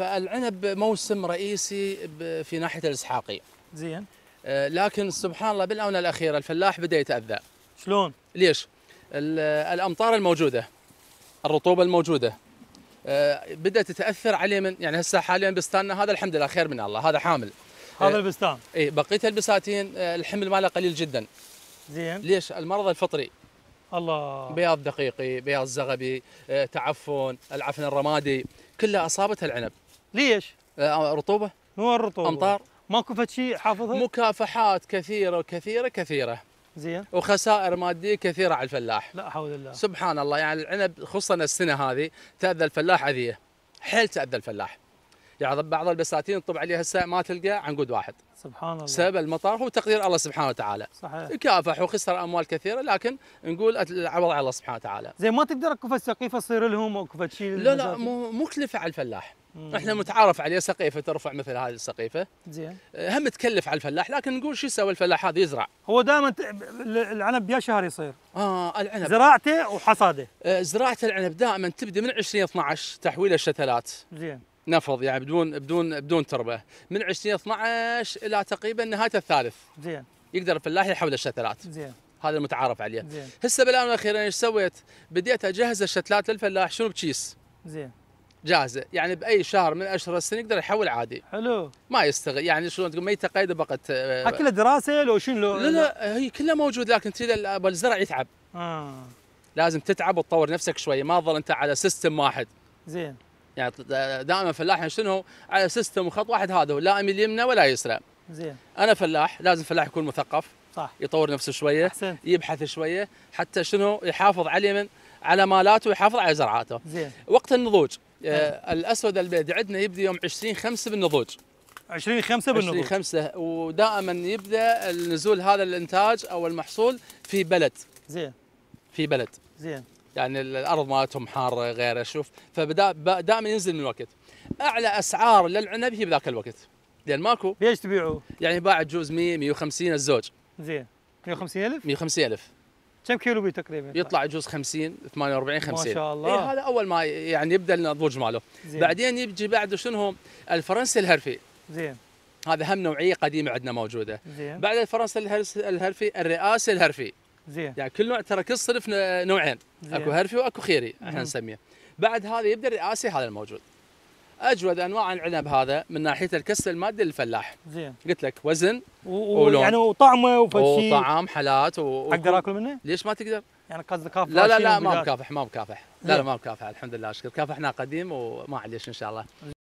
فالعنب موسم رئيسي في ناحيه الاسحاقيه زين آه، لكن سبحان الله بالاونه الاخيره الفلاح بدا يتاذى شلون ليش الامطار الموجوده الرطوبه الموجوده آه، بدات تتاثر عليه من يعني هسه حاليا بستاننا هذا الحمد لله خير من الله هذا حامل آه، هذا البستان اي بقيه البساتين الحمل ماله قليل جدا زين ليش المرض الفطري الله بياض دقيقي بياض زغبي تعفن العفن الرمادي كلها اصابتها العنب ليش؟ آه، رطوبه هو الرطوبه امطار ماكو فد شيء حافظها؟ مكافحات كثيره كثيره كثيره زين وخسائر ماديه كثيره على الفلاح لا حول الله سبحان الله يعني العنب خصوصا السنه هذه تاذى الفلاح اذيه حيل تاذى الفلاح يعني بعض البساتين تطب عليها الساعة ما تلقى عنقود واحد سبحان الله سبب المطار هو تقدير الله سبحانه وتعالى صحيح يكافح وخسر اموال كثيره لكن نقول العوض على الله سبحانه وتعالى زين ما تقدر كفة السقيفه تصير لهم او كفة تشيل لا لا مو مكلفه على الفلاح مم. احنا متعارف عليه سقيفه ترفع مثل هذه السقيفه زين آه، هم تكلف على الفلاح لكن نقول شو يسوي الفلاح هذا يزرع هو دائما العنب يا شهر يصير اه العنب زراعته وحصاده آه زراعه العنب دائما تبدا من 20 12 تحويله الشتلات زين نفض يعني بدون بدون بدون تربه من 20 12 الى تقريبا نهايه الثالث زين يقدر الفلاح يحول الشتلات زين هذا المتعارف عليه زين هسه بالان الاخير ايش سويت؟ بديت اجهز الشتلات للفلاح شنو بكيس زين جاهزه يعني باي شهر من اشهر السنه يقدر يحول عادي حلو ما يستغل يعني شلون تقول ما يتقيد بقت آه، اكل كلها دراسه لو شنو لا لا هي كلها موجود لكن الزرع يتعب آه. لازم تتعب وتطور نفسك شويه ما تظل انت على سيستم واحد زين يعني دائما فلاح يعني شنو على سيستم وخط واحد هذا لا يمين يمنى ولا يسرى زين انا فلاح لازم فلاح يكون مثقف صح يطور نفسه شويه أحسنت. يبحث شويه حتى شنو يحافظ على من على مالاته ويحافظ على زرعاته زين وقت النضوج آه الاسود البيض عندنا يبدا يوم 20 5 بالنضوج 20 5 بالنضوج 20 5 ودائما يبدا النزول هذا الانتاج او المحصول في بلد زين في بلد زين يعني الارض مالتهم حاره غير اشوف دائما ينزل من الوقت اعلى اسعار للعنب هي بذاك الوقت لان ماكو ليش تبيعوه؟ يعني باع جوز 100 150 الزوج زين 150000 150000 كم كيلو بي تقريبا؟ يطلع يجوز 50 48 50 ما شاء الله إيه هذا اول ما يعني يبدا النضوج ماله زين. بعدين يجي بعده شنو الفرنسي الهرفي زين هذا هم نوعيه قديمه عندنا موجوده زين. بعد الفرنسي الهرفي الرئاسي الهرفي زين يعني كل نوع ترى كل صنف نوعين زين. اكو هرفي واكو خيري احنا نسميه بعد هذا يبدا الرئاسي هذا الموجود اجود انواع العنب هذا من ناحيه الكسر المادي للفلاح زين قلت لك وزن و... ولون يعني وطعمه وفشي وطعم حالات و... اقدر اكل منه؟ ليش ما تقدر؟ يعني قصدك كافح لا لا لا ما مكافح ما مكافح لا لا ما مكافح الحمد لله اشكر كافحنا قديم وما عليش ان شاء الله